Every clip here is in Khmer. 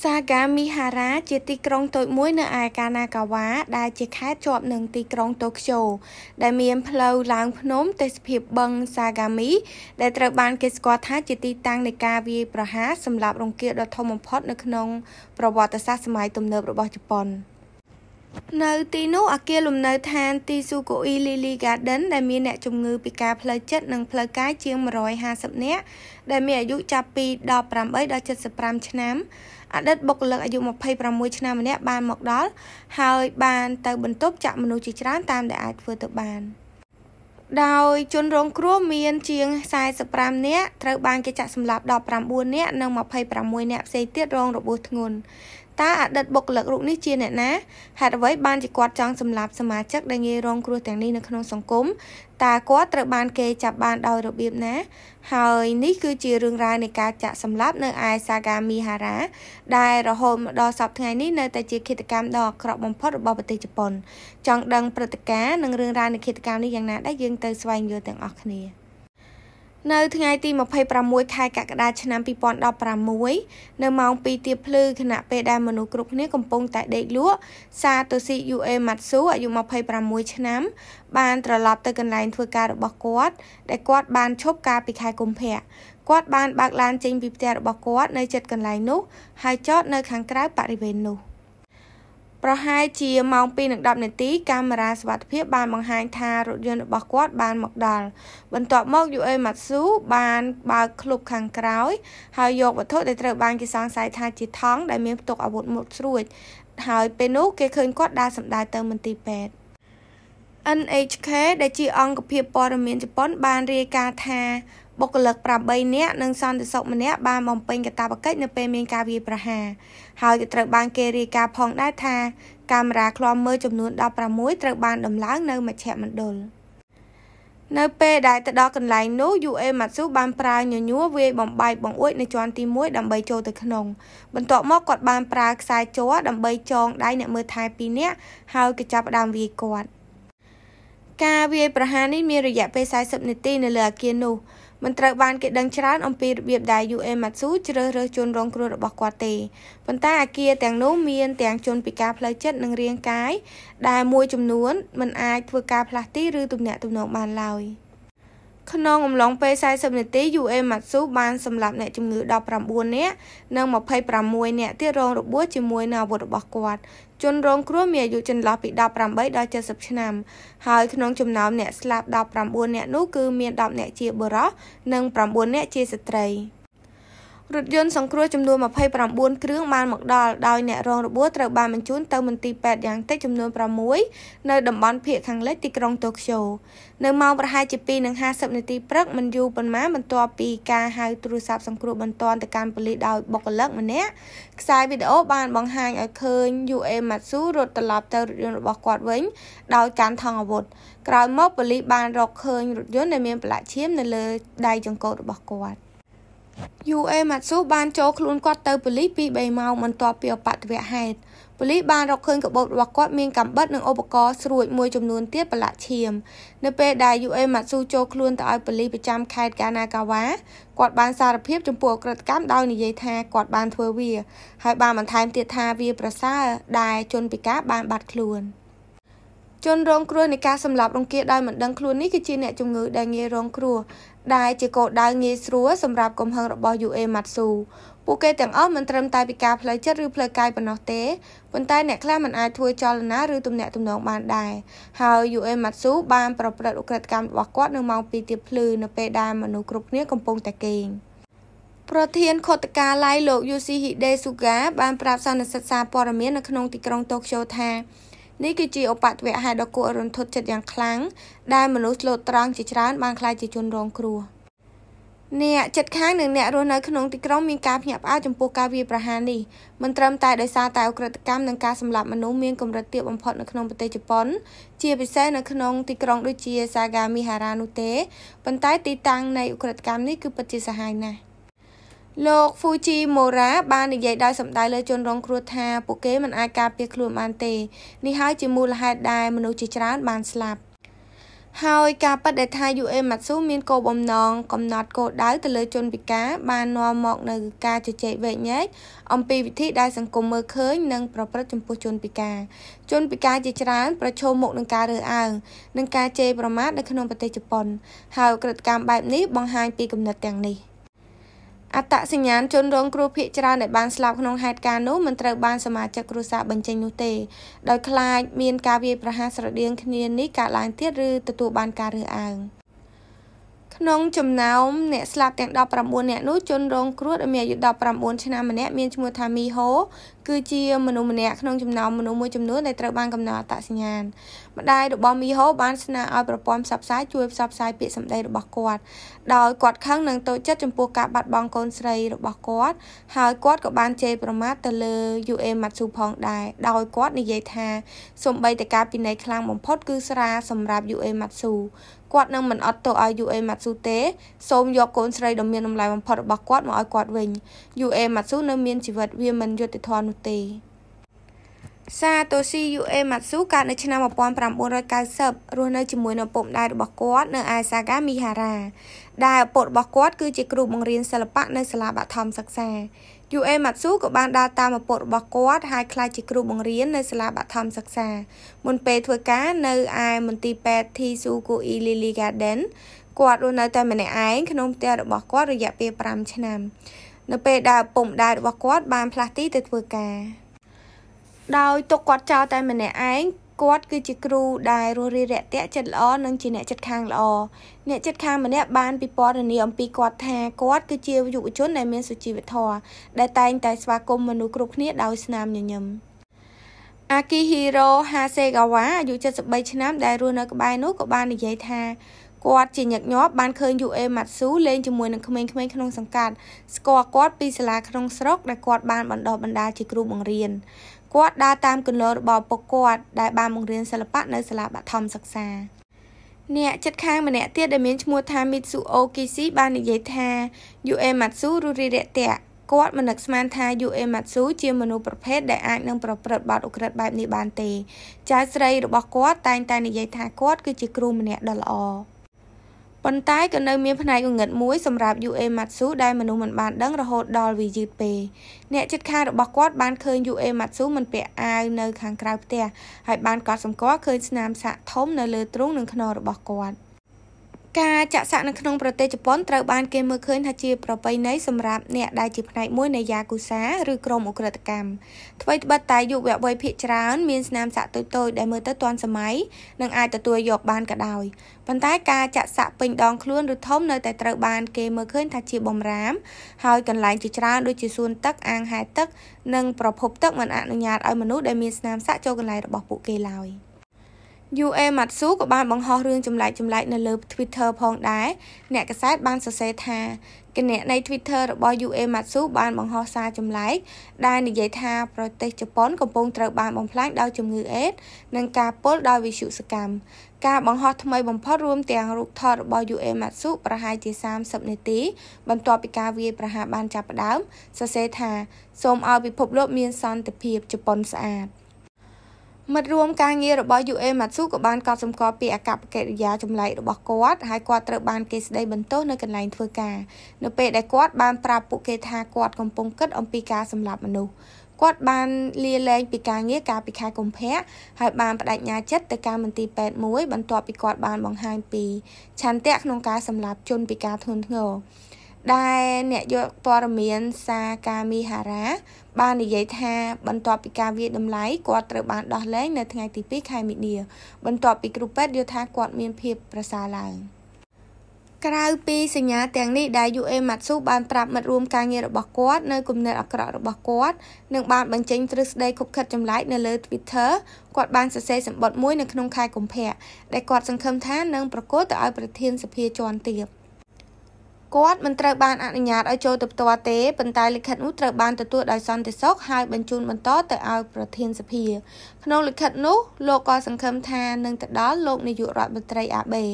Sagamihara ជាទីក្រុងតូចមួយ នៅឯកាណាកាវ៉ាដែលជា ខេត្តជាប់នឹងទីក្រុងតូក្យូដែលមាន ផ្លូវឡើងភ្នំ ទេសភាព បឹង Sagami ដែលត្រូវបានគេស្គាល់ថាជាទីតាំងនៃការវាយប្រហារសម្រាប់រង្គាលដ៏ធំបំផុត នៅក្នុងប្រវត្តិសាស្ត្រសម័យទំនើបរបស់ជប៉ុន។នៅទីនោះអគារលំនៅដ្ឋានទី Sukoi Lily Garden ដែលមានអ្នកជំងឺពិការផ្លូវចិត្តនិងផ្លូវកាយជាង150នាក់ដែលមានអាយុចាប់ពី18ដល់75ឆ្នាំអតីតបុគ្គលិកអាយុ26ឆ្នាំម្នាក់បានមកដល់ហើយបានទៅបន្ទប់ចាក់មនុស្សជាច្រើនតាមដែលអាចធ្វើទៅបានដោយជនរងគ្រោះមានជាង45នាក់ត្រូវបានគេចាក់សម្លាប់19នាក់និង26នាក់ផ្សេងទៀតរងរបួសធ្ងន់តើអតីតបុគ្គលិករូបនេះជាអ្នកណាហេតុអ្វីបានជាគាត់ចង់សម្លាប់សមាជិកដែលងាយរងគ្រោះទាំងនេះនៅក្នុងសង្គមតើគាត់ត្រូវបានគេចាប់បាន ដោយរបៀបណា ហើយនេះគឺជារឿងរ៉ាវនៃការចាក់សម្លាប់នៅឯ Saga Mihara ដែលរហូតមកដល់សប្តាហ៍ថ្ងៃនេះនៅតែជាឃាតកម្មដ៏អាក្រក់បំផុតរបស់ប្រទេសជប៉ុន ចង់ដឹងព្រឹត្តិការណ៍និងរឿងរ៉ាវនៃឃាតកម្មនេះយ៉ាងណា ដែរយើងទៅស្វែងយល់ទាំងអស់គ្នា។នៅថ្ងៃទី26ខែកក្កដាឆ្នាំ2016នៅម៉ោង2ទៀបភ្លឺខណៈពេលដែលមនុស្សគ្រប់គ្នាកំពុងតែដេកលក់សាតូស៊ី UA Matsu អាយុ26ឆ្នាំបានត្រឡប់ទៅកន្លែងធ្វើការរបស់គាត់ដែលគាត់បានឈប់ការពីខែកុម្ភៈគាត់បានបើកឡានចេញពីផ្ទះរបស់គាត់នៅជិតកន្លែងនោះហើយចតនៅខាងក្រៅបរិវេណនោះ។ប្រហែលជាម៉ោង2:10នាទីកាមេរ៉ាសវត្ថិភាពបានបង្ហាញថារថយន្តរបស់គាត់បានមកដល់បន្ទាប់មក UA Matsu បានបើកឃ្លុបខាងក្រោយហើយយកវត្ថុដែលត្រូវបានគេសង្ស័យថាជាថង់ដែលមានផ្ទុកអាវុធមុតស្រួចហើយពេលនោះគេឃើញគាត់ដើរសម្ដៅទៅមន្ទីរពេទ្យ NHK ដែលជាអង្គភាពព័ត៌មានជប៉ុនបានរាយការណ៍ថាបុគ្គលិក8នាក់និងសន្តិសុខម្នាក់បានបំពេញកាតព្វកិច្ចនៅពេលមានការវាយប្រហារហើយក៏ត្រូវបានគេរាយការណ៍ផងដែរថាកាមេរ៉ាឃ្លាំមើលចំនួន16ត្រូវបាន ដំឡើងនៅមជ្ឈមណ្ឌលនៅពេលដែលទៅដល់កន្លែងនោះ UA Matsu បានប្រើញញួរវាយបំបែកបង្អួចនៅជាន់ទី1ដើម្បីចូលទៅក្នុង បន្ទាប់មកគាត់បានប្រើខ្សែជ័រដើម្បីចងដៃអ្នកមើលថែ2នាក់ហើយក៏ចាប់ផ្ដើមវាយគាត់ការវាយប្រហារនេះមានរយៈពេល40នាទីនៅលើអគារនោះមិនត្រូវបានគេដឹងច្រើនអំពីរបៀបដែល UE Matsu ជ្រើសរើសជនរងគ្រោះរបស់គាត់ទេប៉ុន្តែអាគារទាំងនោះមានទាំងជនពិការផ្លូវចិត្តនិងរាងកាយដែលមួយចំនួនមិនអាចធ្វើការផ្លាស់ទីឬទំនាក់ទំនងបានឡើយ។ក្នុងអំឡុងពេល40នាទី UA Matsu បានសម្លាប់អ្នកជំងឺ19នាក់និង26នាក់ទៀតរងរបួសជាមួយនឹងអាវុធរបស់គាត់ជនរងគ្រោះមានអាយុចន្លោះពី18ដល់70ឆ្នាំ ហើយក្នុងចំណោមអ្នកស្លាប់19នាក់នោះគឺមាន10នាក់ជាបុរសនិង9នាក់ជាស្ត្រី។រថយន្តសង្គ្រោះចំនួន29គ្រឿងបានមកដល់ដោយអ្នករងរបួសត្រូវបានបញ្ជូនទៅមន្ទីរពេទ្យយ៉ាងតិចចំនួន6នៅតំបន់ភៀកខាងលិចទីក្រុងតូក្យូនៅម៉ោងប្រហែលជា2:50នាទីព្រឹកមិនយូរប៉ុន្មានបន្ទាប់ពីការហៅទូរស័ព្ទសង្គ្រោះបន្ទាន់ទៅកាន់ប៉ូលីសដោយបុគ្គលិកម្នាក់ខ្សែវីដេអូបានបង្ហាញឲ្យឃើញ UA Matsu រត់ត្រឡប់ទៅរថយន្តរបស់គាត់វិញដោយកាន់ថង់អាវុធក្រោយមកប៉ូលីសបានរកឃើញរថយន្តដែលមានប្រឡាក់ឈាមនៅលើដៃចង្កូតរបស់គាត់ UA Matsu បានចូលខ្លួនគាត់ទៅប៉ូលីសពី3ម៉ោងបន្ទាប់ពីអបតវហេតុប៉ូលីសបានរកឃើញកបោតរបស់គាត់មានកាំបិតនិងឧបករណ៍ស្រួចមួយចំនួនទៀតប្រឡាក់ឈាមនៅពេលដែល UA Matsu ចូលខ្លួនទៅឲ្យប៉ូលីសប្រចាំខេត្តកាណាកាវ៉ាគាត់បានសារភាពចំពោះអក្រិតកម្មដោយនិយាយថាគាត់បានធ្វើវាហើយបានបន្ថែមទៀតថាវា ប្រសើរដែលជនពិការបានបាត់ខ្លួន។ជនរងគ្រោះនៃការសម្លាប់រង្គាលដោយមិនដឹងខ្លួននេះគឺជាអ្នកជំងឺដែលងាយរងគ្រោះដែលជាគោលដៅងាយស្រួលសម្រាប់កំហឹងរបស់ UA Matsu ពួកគេទាំងអស់មិនត្រឹមតែពីការផ្លូវចិត្តឬផ្លូវកាយប៉ុណ្ណោះទេប៉ុន្តែអ្នកខ្លះមិនអាចធ្វើចលនាឬទំនាក់ទំនងបានដែរហើយ UA Matsu បានប្រព្រឹត្តឧក្រិដ្ឋកម្មរបស់គាត់ នៅម៉ោង2ទៀបភ្លឺនៅពេលដែលមនុស្សគ្រប់គ្នាកំពុងតែគេងប្រធានខុទ្ទកាឡៃលោក Yoshihide Suga បានប្រាប់សន្និសីទសារព័ត៌មាននៅក្នុង ទីក្រុងតូក្យូថានេះគឺជាឧបទ្វហេតុដ៏គួររន្ធត់ចិត្តយ៉ាងខ្លាំងដែលមនុស្សលោតត្រង់ជាច្រើនបានក្លាយជាជនរងគ្រោះអ្នកចិត្តខាងនិងអ្នករស់នៅក្នុងទីក្រុងមានការភ្ញាក់ផ្អើលចំពោះការវាយប្រហារនេះមិនត្រឹមតែដោយសារតែអ ுக ្រិតកម្មនិងការសម្លាប់មនុស្សមានកម្រិតទាបបំផុតនៅក្នុងប្រទេសជប៉ុនជាពិសេសនៅក្នុងទីក្រុងដូចជា Sagamihara នោះទេប៉ុន្តែទីតាំងនៃអ ுக ្រិតកម្មនេះគឺពិតជាសាហាវណាស់លោក Fuji Mora បាននិយាយដោយសម្ដៅលើជនរងគ្រោះថាពួកគេមិនអាចការពារខ្លួនបានទេនេះហើយជាមូលហេតុដែលមនុស្សជាច្រើន បានស្លាប់ហើយការប៉ັດដែលថា UA Matsu មានគោលបំណងកំណត់គោលដៅទៅលើ ជនពិការបាននាំមកនៅការជជែកវែកញែកអំពីវិធីដែល សង្គមមើលឃើញនិងប្រព្រឹត្តចំពោះជនពិការជនពិការជាច្រើនប្រឈមមុខនឹងការរើសអើងនិងការជេរប្រមាថនៅក្នុងប្រទេសជប៉ុនហើយក្រិតកម្មបែបនេះបង្ហាញពីគំនិតទាំងនេះ។អត្តសញ្ញាណជនរងគ្រោះភ័យច្រើនដែលបានស្លាប់ក្នុងហេតុការណ៍នោះមិនត្រូវបានសមាជិកគ្រួសារបញ្ចេញនោះទេដោយខ្លាចមានការវាយប្រហារស្រដៀងគ្នានេះកើតឡើងទៀតឬទទួលបានការរើសអើងក្នុងចំណោមអ្នកស្លាប់ទាំង19នាក់នោះជនរងគ្រោះដែលមានអាយុ19ឆ្នាំម្នាក់មានឈ្មោះថាមីហូគឺជាមនុស្សម្នាក់ក្នុងចំណោមមនុស្សមួយចំនួនដែលត្រូវបានកំណត់អត្តសញ្ញាណម្ដាយរបស់មីហូបានស្នើឲ្យប្រព័ន្ធផ្សព្វផ្សាយជួយផ្សព្វផ្សាយពាក្យសម្ដីរបស់គាត់ដោយគាត់ខឹងនិងតូចចិត្តចំពោះការបាត់បង់កូនស្រីរបស់គាត់ហើយគាត់ក៏បានជេរប្រមាថទៅលើ UA Matsu ផងដែរដោយគាត់និយាយថាសំបីតែការពិន័យខ្លាំងបំផុតគឺស្រាសម្រាប់ UA Matsu គាត់នឹងមិនអត់ទោសឲ្យ UA Matsu ទេសូមយកកូនស្រីដ៏មានតម្លៃបំផុតរបស់គាត់មកឲ្យគាត់វិញ UA Matsu នៅមានជីវិតវាមិនយុត្តិធម៌នោះទេសាតូស៊ីយូអេម៉ាត់ស៊ូកើតនៅឆ្នាំ1990រស់នៅជាមួយនឹងឪពុកម្ដាយរបស់គាត់នៅអាសាកាមីហារ៉ាដែលឪពុករបស់គាត់គឺជាគ្រូបង្រៀនសិល្បៈនៅសាលាបឋមសិក្សាយូអេម៉ាត់ស៊ូក៏បានដើរតាមឪពុករបស់គាត់ហើយក្លាយជាគ្រូបង្រៀននៅសាលាបឋមសិក្សាមុនពេលធ្វើការនៅឯមន្ទីរពេទ្យធីស៊ូគូអ៊ីលីលីហ្គាដិនគាត់រស់នៅតែម្នាក់ឯងក្នុងផ្ទះរបស់គាត់រយៈពេល5ឆ្នាំនៅពេលដែលពុំដែររបស់គាត់បានផ្លាស់ទីទៅធ្វើការដោយទុកគាត់ចោលតែម្នាក់ឯងគាត់គឺជាគ្រូដែលរស់រាយរាក់ទាក់ចិត្តល្អនិងជាអ្នកចិត្តខាងល្អអ្នកចិត្តខាងម្នាក់បានពិពណ៌នាអំពីគាត់ថាគាត់គឺជាយុវជនដែលមានសុជីវធម៌ដែលតែងតែស្វាគមន៍មនុស្សគ្រប់គ្នាដោយស្នាមញញឹមអាគីហ៊ីរ៉ូហាសេកាវ៉ាអាយុ73ឆ្នាំដែលរស់នៅក្បែរនោះក៏បាននិយាយថាគាត់ជាញឹកញាប់បានឃើញ UA Matsu លេងជាមួយនឹងក្មេងៗក្នុងសង្កាត់ស្គាល់គាត់ពីសាលាក្នុងស្រុកដែលគាត់បានបណ្ដុះបណ្ដាលជាគ្រូបង្រៀនគាត់ដើរតាមគន្លងរបស់ពុកគាត់ដែលបានបង្រៀនសិល្បៈនៅសាលាបឋមសិក្សា អ្នកចិត្តខាងម្នាក់ទៀតដែលមានឈ្មោះថា Mitsuo Kishi បាននិយាយថា UA Matsu រੂរីរតៈគាត់មិននឹកស្មានថា UA Matsu ជាមនុស្សប្រភេទដែលអាចនឹងប្រព្រឹត្តបទឧក្រិដ្ឋបែបនេះបានទេចៅស្រីរបស់គាត់តែងតែនិយាយថាគាត់គឺជាគ្រូម្នាក់ដ៏ល្អប៉ុន្តែក៏នៅមានផ្នែកងងឹតមួយសម្រាប់ UA Matsu ដែលមនុស្សមិនបានដឹងរហូតដល់វាយឺតពេកអ្នកជិតខាងរបស់គាត់ បានឃើញ UA Matsu មិនពាក់អាវនៅខាងក្រៅផ្ទះហើយបានកត់សម្គាល់ឃើញស្នាមសាក់ធំនៅលើទ្រូងនិងខ្នងរបស់គាត់។ការចាក់សាក់នៅក្នុងប្រទេសជប៉ុនត្រូវបានគេមើលឃើញថាជាប្រពៃណីសម្រាប់អ្នកដែលជាផ្នែកមួយនៃយ៉ាគូសាឬក្រុមអ ுக ្រិតកម្មថ្មីត្បិតតែយុវវ័យភាគច្រើនមានស្នាមសាក់តូចៗដែលមើលទៅទាន់សម័យនិងអាចទទួលយកបានក៏ដោយប៉ុន្តែការចាក់សាក់ពេញដងខ្លួនឬធំនៅតែត្រូវបានគេមើលឃើញថាជាបំរាមហើយកន្លែងជាច្រើនដូចជាសួនទឹកអាងហែទឹកនិងប្រភពទឹកមិនអនុញ្ញាតឲ្យមនុស្សដែលមានស្នាម សាក់ចូលកន្លែងរបស់ពួកគេឡើយ។ UA Matsu ក៏បានបង្ហោះរឿងចម្លែកចម្លែកនៅលើ Twitter ផងដែរអ្នកកសែតបានសរសេរថាគណនី Twitter របស់ UA Matsu បានបង្ហោះសារចម្លែកដែលនិយាយថាប្រទេសជប៉ុន កំពុងត្រូវបានបំផ្លាញដោយជំងឺអេដនិងការពុលដោយវិសុសកម្មការបង្ហោះថ្មីបំផុត រួមទាំងរូបថតរបស់ UA Matsu ប្រហែលជា30នាទី បន្ទាប់ពីការវាយប្រហារបានចាប់ផ្ដើមសរសេរថាសូមឲ្យពិភពលោកមាន សន្តិភាព ជប៉ុនស្អាត។មិត្តរួមការងាររបស់ UA Matsu ក៏បានកត់សម្គាល់ពីអកប្បកិរិយាចម្លែករបស់គាត់ហើយគាត់ត្រូវបានគេស្ដីបន្ទោសនៅកន្លែងធ្វើការនៅពេលដែលគាត់បានប្រាប់ពួកគេថាគាត់កំពុងគិតអំពីការសម្លាប់មនុស្សគាត់បានលាលែងពីការងារកាលពីខែកុម្ភៈហើយបានបដិញ្ញាចិត្តទៅការមន្ទីរពេទ្យមួយបន្ទាប់ពីគាត់បានបង្ហាញពីឆន្ទៈក្នុងការសម្លាប់ជនពីការធ្ងន់ធ្ងរដែលអ្នកយកព័ត៌មានសាកាមីហារ៉ាបាននិយាយថា បន្ទាប់ពីការវាយតម្លៃគាត់ត្រូវបាន ដោះលែងនៅថ្ងៃទី2ខែមិនិនាបន្ទាប់ពីគ្រូពេទ្យយល់ថាគាត់មានភាពប្រសើរឡើងក្រៅពីសញ្ញាទាំងនេះដែល UA Matsu បានប្រាប់មិត្តរួមការងាររបស់គាត់នៅគំនិតអាក្រក់របស់គាត់និងបានបញ្ចេញទ្រឹស្ដីខុបខិតចម្លែកនៅលើ Twitter គាត់បានសរសេរសម្បត្តិមួយនៅក្នុងខែកុម្ភៈដែលគាត់សង្ឃឹមថានឹងប្រកាសទៅឲ្យប្រធានសភាជាន់ទាប។គាត់មិនត្រូវបានអនុញ្ញាតឲ្យចូលទៅផ្ទាល់ទេប៉ុន្តែលិខិតនោះត្រូវបានទទួលដោយសន្តិសុខហើយបញ្ជូនបន្តទៅឲ្យប្រធានសភាក្នុងលិខិតនោះលោកក៏សង្ឃឹមថានឹងទៅដល់លោកនាយករដ្ឋមន្ត្រីអាបេ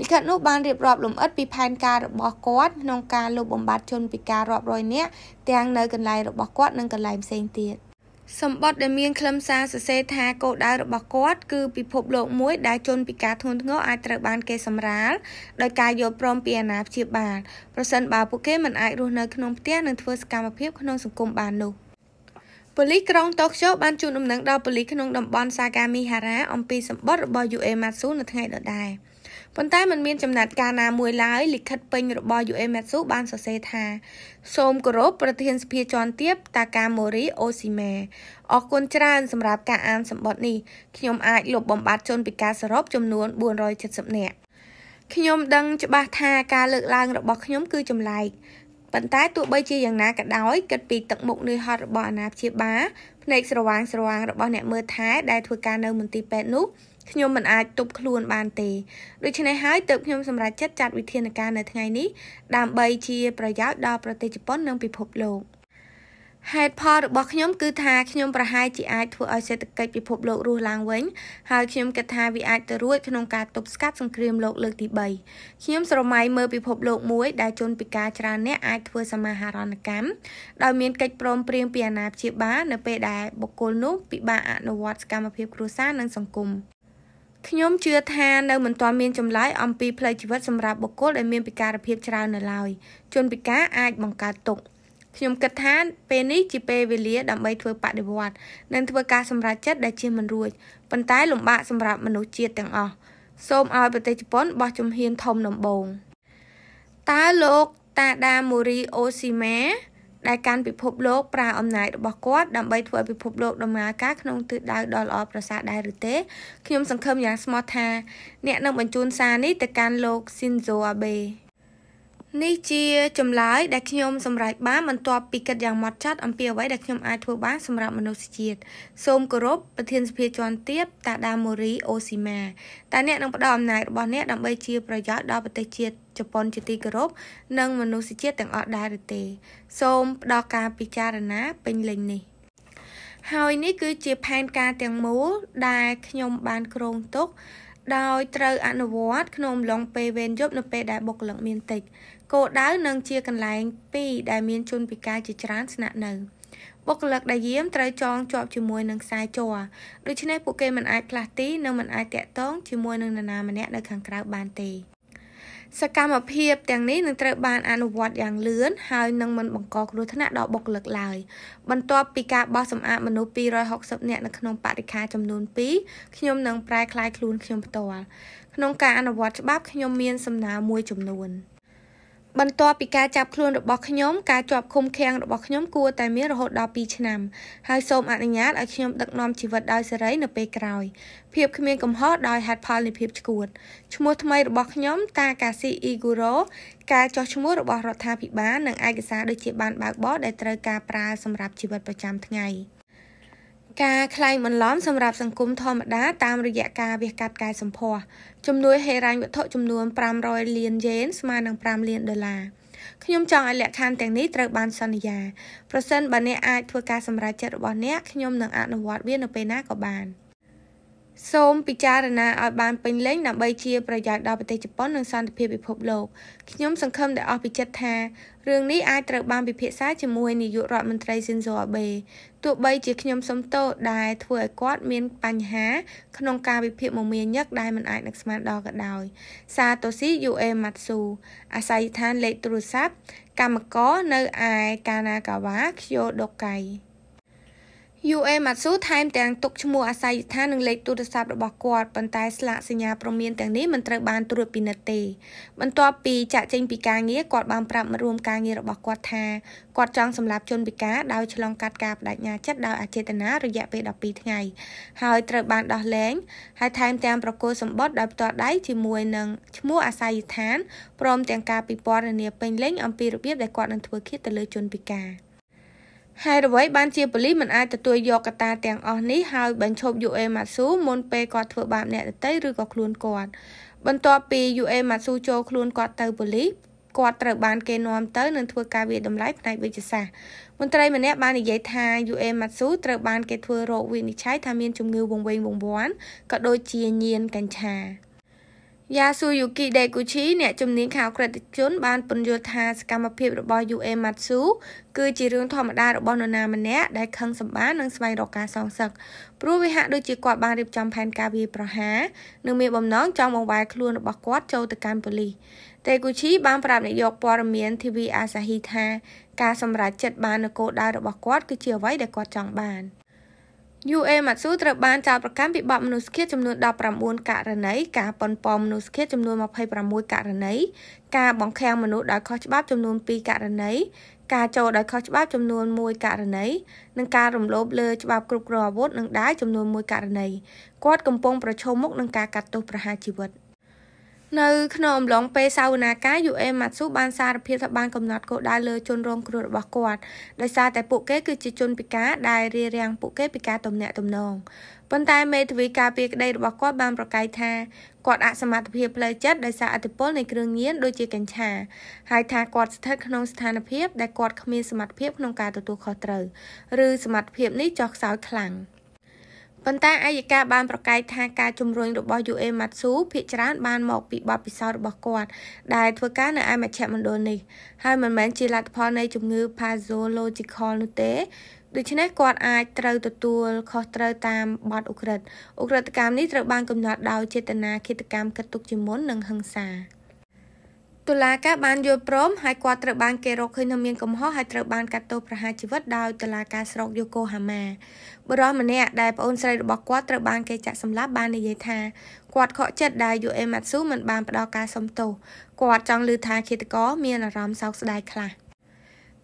លិខិតនោះបានរៀបរាប់លម្អិតពីផែនការរបស់គាត់ក្នុងការលុបបំបាត់ជនពិការរាប់រយនាក់ទាំងនៅកន្លែងរបស់គាត់និងកន្លែងផ្សេងទៀតសម្បត្តិដែលមានខ្លឹមសារសរសេរថាគោលដៅរបស់គាត់គឺពិភពលោកមួយដែលជនពិការធ្ងន់ធ្ងរអាចត្រូវបានគេសម្រាលដោយការយល់ព្រមពីអាណាព្យាបាលប្រសិនបើពួកគេមិនអាចរស់នៅក្នុងផ្ទះនិងធ្វើសកម្មភាពក្នុងសង្គមបាននោះប៉ូលីសក្រុងតូក្យូបានជូនដំណឹងដល់ប៉ូលីសក្នុងតំបន់សាកាមីហារ៉ាអំពីសម្បត្តិរបស់ UA Matsu នៅថ្ងៃដដែល។ប៉ុន្តែมันមានចំណាត់ការណាមួយឡើយលិខិត ពេញរបស់ UEMatsu បានសរសេរថាសូមគោរពប្រធានសភាជាន់ទាបតាកាម៉ូរីអូស៊ីម៉ាអរគុណច្រើនសម្រាប់ការអានសម្បត្តិនេះខ្ញុំអាចលុបបំបាត់ជនពិការសរុបចំនួន470នាក់ខ្ញុំដឹងច្បាស់ថាការលើកឡើងរបស់ខ្ញុំ គឺចម្លែកប៉ុន្តែទោះបីជាយ៉ាងណាក៏ដោយគិតពីទឹកមុខនឿយហត់របស់អាណាព្យាបាលភ្នែកស្រវាងស្រវាងរបស់អ្នកមើលថែដែលធ្វើការនៅមន្ទីរពេទ្យនោះខ្ញុំមិនអាចទប់ខ្លួន បានទេដូច្នេះហើយទើបខ្ញុំសម្រេចចិត្តចាត់វិធានការនៅថ្ងៃនេះដើម្បី ជា ប្រយោជន៍ដល់ប្រទេសជប៉ុននិងពិភពលោកហេតុផលរបស់ខ្ញុំគឺថាខ្ញុំប្រហែលជាអាចធ្វើឲ្យសេដ្ឋកិច្ចពិភពលោករស់ឡើងវិញហើយខ្ញុំគិតថាវាអាចទៅរួចក្នុងការទប់ស្កាត់សង្គ្រាមលោកលើកទី3ខ្ញុំស្រមៃមើលពិភពលោកមួយដែលជនពិការច្រើនអ្នកអាចធ្វើសមាហរណកម្មដោយមានកិច្ចព្រមព្រៀងពីអាណាព្យាបាលនៅពេលដែលបុគ្គលនោះពិបាកអនុវត្តសកម្មភាពគ្រួសារនិងសង្គមខ្ញុំជឿថានៅមិនទាន់មានចម្លើយអំពីផ្លូវជីវិតសម្រាប់បុគ្គលដែលមានពិការភាពច្រើននៅឡើយជនពិការអាចបង្កើតទុក្ខខ្ញុំគិតថា ពេលនេះជាពេលវេលាដើម្បីធ្វើបដិវត្តនិងធ្វើការសម្រេចចិត្តដែលជាមិនរួចប៉ុន្តែលំបាកសម្រាប់មនុស្សជាតិទាំងអស់សូមឲ្យប្រទេសជប៉ុនបោះជំហានធំដំបូងតើលោកតាដាមូរីអូស៊ីម៉ាដែលកាន់ពិភពលោកប្រើអំណាចរបស់គាត់ដើម្បីធ្វើឲ្យពិភពលោកដំណើរការក្នុងទិសដៅដ៏ល្អប្រសើរដែរឬទេខ្ញុំសង្ឃឹមយ៉ាងស្មោះថាអ្នកនឹងបញ្ជូនសារនេះទៅកាន់លោក Shinzo Abe នេះជា ចម្លើយដែលខ្ញុំសម្រេចបានបន្ទាប់ពីគិតយ៉ាងម៉ត់ចត់អំពីអ្វីដែលខ្ញុំអាចធ្វើបានសម្រាប់មនុស្សជាតិសូមគោរពប្រធានសភាជាន់ទាបតាដាម៉ូរីអូស៊ីម៉ាតើអ្នកនឹងផ្ដល់អំណាចរបស់អ្នកដើម្បីជាប្រយោជន៍ដល់ប្រទេសជាតិជប៉ុនជាទីគោរពនិងមនុស្សជាតិទាំងអស់ដែរឬទេ សូមផ្ដល់ការពិចារណាពេញលេញនេះ ហើយនេះគឺជាផែនការទាំងមូល ដែលខ្ញុំបានគ្រោងទុកដោយត្រូវអនុវត្តក្នុងអំឡុងពេលវេនយប់នៅពេលដែលបុគ្គលិកមានតិចគោលដៅនឹងជាកន្លែងពីរដែលមានជនពិការជាច្រើនស្នាក់នៅបុគ្គលិកដែលយាមត្រូវចងជាប់ជាមួយនឹងខ្សែជ័រដូច្នេះពួកគេមិនអាចផ្លាស់ទីនិងមិនអាចតាក់ទងជាមួយនឹងនរណាម្នាក់នៅខាងក្រៅបានទេសកម្មភាពទាំងនេះនឹងត្រូវបានអនុវត្តយ៉ាងលឿនហើយនឹងមិនបង្កគ្រោះថ្នាក់ដល់បុគ្គលិកឡើយបន្ទាប់ពីការបោះសម្អាតមនុស្ស260នាក់នៅក្នុងបរិខាចំនួន2ខ្ញុំនឹងប្រែក្លាយខ្លួនខ្ញុំផ្ទាល់ក្នុងការអនុវត្តច្បាប់ខ្ញុំមានសំណើមួយចំនួនបន្ទាប់ពីការចាប់ខ្លួនរបស់ខ្ញុំ ការជាប់ឃុំឃាំងរបស់ខ្ញុំគួរតែមានរហូតដល់2ឆ្នាំហើយសូមអនុញ្ញាតឲ្យខ្ញុំដឹកនាំជីវិតដោយសេរីនៅពេលក្រោយភាពគ្មានកំហុសដោយហេតុផលនៃភាពឆ្កួតឈ្មោះថ្មីរបស់ខ្ញុំតាកាស៊ីអ៊ីហ្គូរ៉ូការចោះឈ្មោះរបស់រដ្ឋាភិបាលនិងឯកសារដូចជាបានបើកបរដែលត្រូវការប្រើសម្រាប់ជីវិតប្រចាំថ្ងៃ។ការខ្លែងបន្លំសម្រាប់សង្គមធម្មតាតាមរយៈការវះកាត់កាយសម្ផស្សចំនួនហេរ៉ាញ់វត្ថុចំនួន500លានយេនស្មើនឹង5លានដុល្លារខ្ញុំចង់ឲ្យលក្ខខណ្ឌទាំងនេះត្រូវបានសន្យាប្រសិនបើអ្នកអាចធ្វើការសម្រេចចិត្តរបស់អ្នកខ្ញុំនឹងអនុវត្តវានៅពេលណាក៏បាន។សូមពិចារណាឲ្យបានពេញលេញដើម្បីជាប្រយោជន៍ដល់ប្រទេសជប៉ុននិងសន្តិភាពពិភពលោកខ្ញុំសង្ឃឹមដែលអស់ពីចិត្តថារឿងនេះអាចត្រូវបានពិភាក្សាជាមួយនាយករដ្ឋមន្ត្រី Shinzo Abe ទោះបីជាខ្ញុំសុំទោសដែលធ្វើឲ្យគាត់មានបញ្ហាក្នុងការវិភាគមមាញឹកដែលមិនអាចនឹកស្មានដល់ក៏ដោយ Satoshi Ue Matsu អាស័យដ្ឋានលេខទូរស័ព្ទកម្មករនៅឯ Kanagawa Kyodokai UA Matsu ថែមទាំងទុកឈ្មោះអាស័យដ្ឋាននិងលេខទូរស័ព្ទរបស់គាត់ប៉ុន្តែស្លាកសញ្ញាព្រមានទាំងនេះមិនត្រូវបានត្រួតពិនិត្យទេបន្ទាប់ពីចាក់ចេញពីការងារគាត់បានប្រាប់រួមការងាររបស់គាត់ថាគាត់ចង់សម្លាប់ជនពិការដោយឆ្លងកាត់ការបដិញ្ញាចិត្តដោយអចេតនារយៈពេល12ថ្ងៃហើយត្រូវបានដោះលែងហើយថែមទាំងប្រគល់សម្បត្តិដោយផ្ទាល់ដៃជាមួយនឹងឈ្មោះអាស័យដ្ឋានព្រម ទាំងការពិពណ៌នាពេញលេញអំពីរបៀបដែលគាត់នឹងធ្វើឃាតទៅលើជនពិការ។ហេតុអ្វីបានជាប៉ូលីសមិនអាចទទួលយកកត្តាទាំងអស់នេះហើយបញ្ឈប់ UA Matsu មុនពេលគាត់ធ្វើបាបអ្នកដទៃឬក៏ខ្លួនគាត់បន្ទាប់ពី UA Matsu ចូលខ្លួនគាត់ទៅប៉ូលីសគាត់ត្រូវបានគេនាំទៅនឹងធ្វើការវាតម្លៃផ្នែកវិទ្យាសាស្ត្រមន្ត្រីម្នាក់បាននិយាយថា UA Matsu ត្រូវបានគេធ្វើរោគវិនិច្ឆ័យថាមានជំងឺវង្វេងវង្វាន់ក៏ដូចជាញៀនកញ្ឆាយ៉ាស៊ូយូគីដេគូឈីអ្នកជំនាញខាងក្រិតជន បានពន្យល់ថាសកម្មភាពរបស់ UA Matsu គឺជារឿងធម្មតារបស់នរណាម្នាក់ដែលខឹងសម្បានិងស្វែងរកការសងសឹកព្រោះវាហាក់ដូចជាគាត់បានរៀបចំផែនការវាយប្រហារនិងមានបំណងចង់បង្វែរខ្លួនរបស់គាត់ចូលទៅកាន់ប៉ូលីសតេគូឈីបានប្រាប់នាយកព័ត៌មាន TV Asahi ថាការសម្រេចចិត្តបាននៅគោលដៅរបស់គាត់គឺជាអ្វីដែលគាត់ចង់បាន UA Matsu ត្រូវបានចោទប្រកាន់ពីបទមនុស្សឃាតចំនួន19ករណីការប៉ុនប៉ងមនុស្សឃាតចំនួន26ករណីការបង្ខាំងមនុស្សដោយខុសច្បាប់ចំនួន2ករណីការចូលដោយខុសច្បាប់ចំនួន1ករណីនិងការរំលោភលើច្បាប់គ្រប់គ្រងអាវុធនិងដាវចំនួន1ករណីគាត់កំពុងប្រឈមមុខនឹងការកាត់ទោសប្រហារជីវិត។នៅក្នុងអំឡុងពេលសាវនាកា UA Matsu បានសារភាពថាបានកំណត់គោលដៅលើជនរងគ្រោះរបស់គាត់ដោយសារតែពួកគេគឺជាជនពិការដែលរារាំងពួកគេពីការទំនាក់ទំនងប៉ុន្តែមេធាវីការពារក្តីរបស់គាត់បានប្រកែកថាគាត់អសមត្ថភាពផ្លូវចិត្តដោយសារអតិពលនៃគ្រឿងញៀនដូចជាកញ្ឆាហើយថាគាត់ស្ថិតក្នុងស្ថានភាពដែលគាត់គ្មានសមត្ថភាពក្នុងការទទួលខុសត្រូវឬសមត្ថភាពនេះចុះខ្សោយខ្លាំង។ប៉ុន្តែអាយកាបានប្រកែកថាការជំរុញរបស់ UE Matsu ភាគច្រើនបានមកពីបទពិសោធន៍របស់គាត់ ដែលធ្វើការនៅឯមជ្ឈមណ្ឌលនេះហើយមិនមែនជាលទ្ធផលនៃជំងឺ pathological នោះទេដូច្នេះគាត់អាចត្រូវទទួលខុសត្រូវតាមបទអ ுக ្រិតអ ுக ្រិតកម្មនេះត្រូវបានកំណត់ដោយចេតនាឃាតកម្មកិត្តទុកជាមុននិងហិង្សាតុលាការបានយល់ព្រមហើយគាត់ត្រូវបានគេរកឃើញថាមានកំហុសហើយត្រូវបានកាត់ទោសប្រហារជីវិតដោយតុលាការស្រុកយូកូហាម៉ាបុរសម្នាក់ដែលប្អូនស្រីរបស់គាត់ត្រូវបានគេចាក់សម្លាប់បាននិយាយថាគាត់ខកចិត្តដែល UA Matsu មិនបានផ្ដល់ការសុំទោសគាត់ចង់ឮថាឃាតករមានអារម្មណ៍សោកស្ដាយខ្លះ។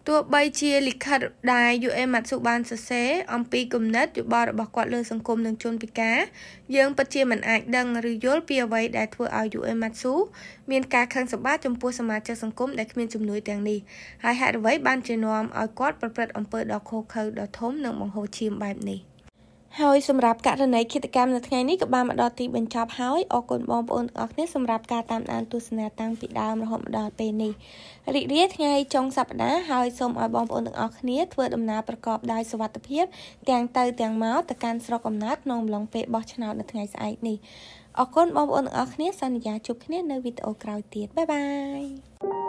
ទោះបីជាលិខិតដែល UA Matsu បានសរសេរអំពីគំនិតយោបល់របស់គាត់លើសង្គមនិងជនពិការយើងពិតជាមិនអាចដឹងឬយល់ពីអ្វីដែលធ្វើឲ្យ UA Matsu មានការខឹងសម្បាចំពោះសមាជិកសង្គមដែលគ្មានជំនួយទាំងនេះហើយហេតុអ្វីបានជានាំឲ្យគាត់ប្រព្រឹត្តអំពើដ៏ឃោរឃៅដ៏ធំនិងបង្ហូរឈាមបែបនេះ។ហើយសម្រាប់ករណីគិតកម្មនៅថ្ងៃនេះក៏បានមកដល់ទីបញ្ចប់ហើយអរគុណបងប្អូនទាំងអស់គ្នាសម្រាប់ការតាមដានទស្សនាតាំងពីដើមរហូតមកដល់ពេលនេះរីករាយថ្ងៃចុងសប្តាហ៍ហើយសូមឲ្យបងប្អូនទាំងអស់គ្នាធ្វើដំណើរប្រកបដោយសុវត្ថិភាពទាំងទៅ ទាំងមកទៅកាន់ស្រុកកំណើតក្នុងអំឡុងពេលបោះឆ្នោតនៅថ្ងៃស្អែកនេះអរគុណបងប្អូនទាំងអស់គ្នាសន្យាជួបគ្នានៅវីដេអូក្រោយទៀតបាយបាយ